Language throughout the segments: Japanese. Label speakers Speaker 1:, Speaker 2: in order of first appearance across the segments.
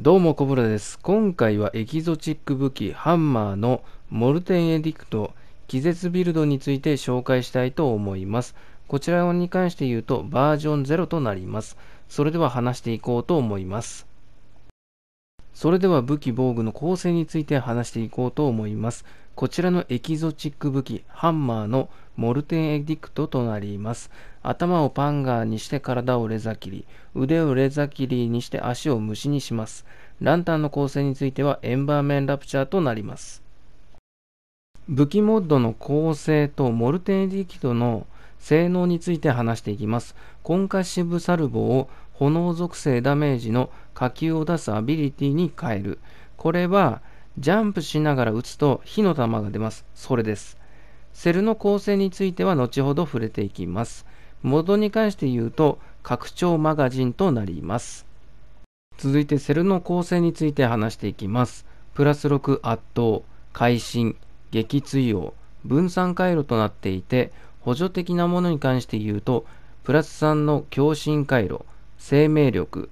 Speaker 1: どうも、ブラです。今回はエキゾチック武器ハンマーのモルテンエディクト気絶ビルドについて紹介したいと思います。こちらに関して言うとバージョン0となります。それでは話していこうと思います。それでは武器防具の構成について話していこうと思います。こちらのエキゾチック武器、ハンマーのモルテンエディクトとなります。頭をパンガーにして体をレザ切り、腕をレザ切りにして足を虫にします。ランタンの構成についてはエンバーメンラプチャーとなります。武器モッドの構成とモルテンエディクトの性能について話していきます。コンカッシブサルボを炎属性ダメージの下級を出すアビリティに変える。これはジャンプしながら打つと火の玉が出ます。それです。セルの構成については後ほど触れていきます。元に関して言うと、拡張マガジンとなります。続いてセルの構成について話していきます。プラス6圧倒、会心、撃墜王、分散回路となっていて、補助的なものに関して言うと、プラス3の共振回路、生命力、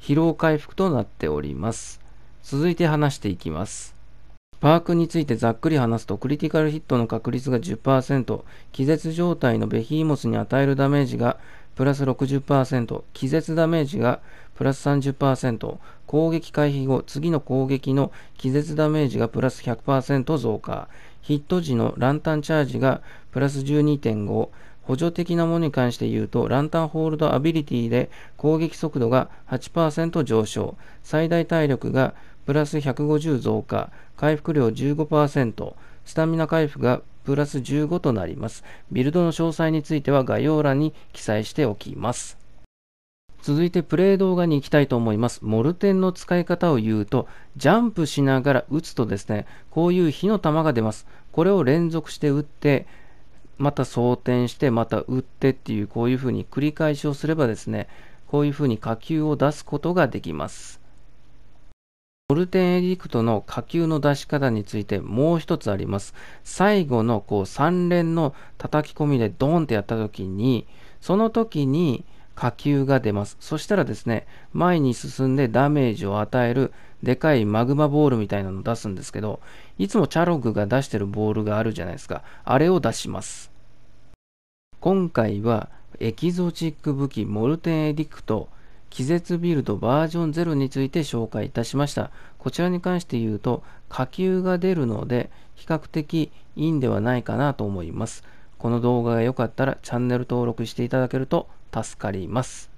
Speaker 1: 疲労回復となっております。続いて話していきます。パークについてざっくり話すと、クリティカルヒットの確率が10%、気絶状態のベヒーモスに与えるダメージがプラス60%、気絶ダメージがプラス30%、攻撃回避後、次の攻撃の気絶ダメージがプラス100%増加、ヒット時のランタンチャージがプラス12.5、補助的なものに関して言うと、ランタンホールドアビリティで攻撃速度が8%上昇、最大体力がプラス150増加、回復量15%、スタミナ回復がプラス15となります。ビルドの詳細については概要欄に記載しておきます。続いてプレイ動画に行きたいと思います。モルテンの使い方を言うと、ジャンプしながら打つとですね、こういう火の玉が出ます。これを連続して打って、また装填して、また打ってっていう、こういう風に繰り返しをすればですね、こういう風に火球を出すことができます。ゴルデンエディクトの火球の出し方についてもう一つあります。最後のこう3連の叩き込みでドーンってやった時に、その時に火球が出ます。そしたらですね、前に進んでダメージを与えるでかいマグマボールみたいなのを出すんですけど、いつもチャログが出してるボールがあるじゃないですか。あれを出します。今回はエキゾチック武器モルテンエディクト気絶ビルドバージョン0について紹介いたしました。こちらに関して言うと、火球が出るので、比較的いいんではないかなと思います。この動画が良かったらチャンネル登録していただけると助かります。